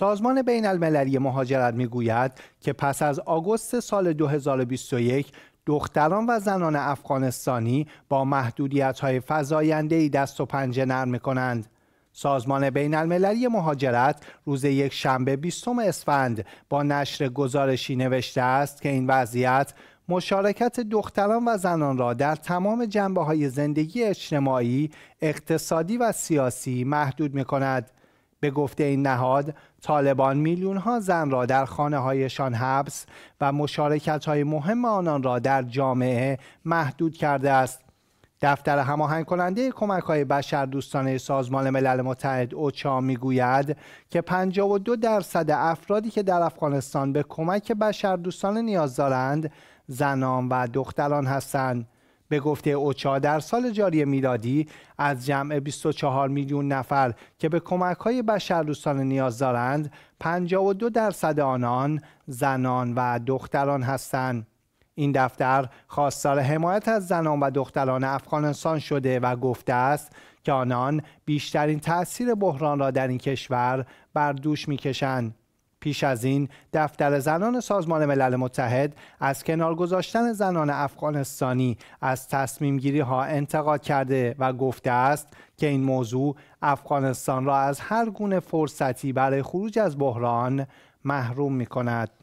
سازمان بین المللی مهاجرت میگوید که پس از آگوست سال 2021 دختران و زنان افغانستانی با محدودیت های فضاینده دست و پنجه نرم کنند. سازمان بین المللی مهاجرت روز یک شنبه 20 اسفند با نشر گزارشی نوشته است که این وضعیت مشارکت دختران و زنان را در تمام جنبه های زندگی اجتماعی، اقتصادی و سیاسی محدود می کند. به گفته این نهاد طالبان میلیون ها زن را در خانه هایشان حبس و مشارکت های مهم آنان را در جامعه محدود کرده است دفتر هماهنگ کننده کمک های بشر دوستانه سازمان ملل متحد اوچا میگوید که 52 درصد افرادی که در افغانستان به کمک بشر دوستان نیاز دارند زنان و دختران هستند به گفته اوچا در سال جاری میلادی از جمع 24 میلیون نفر که به کمک های بشردوستانه نیاز دارند 52 درصد آنان زنان و دختران هستند این دفتر خواستار حمایت از زنان و دختران افغانستان شده و گفته است که آنان بیشترین تاثیر بحران را در این کشور بر دوش میکشند پیش از این دفتر زنان سازمان ملل متحد از کنار گذاشتن زنان افغانستانی از تصمیم گیری ها انتقاد کرده و گفته است که این موضوع افغانستان را از هر گونه فرصتی برای خروج از بحران محروم می کند.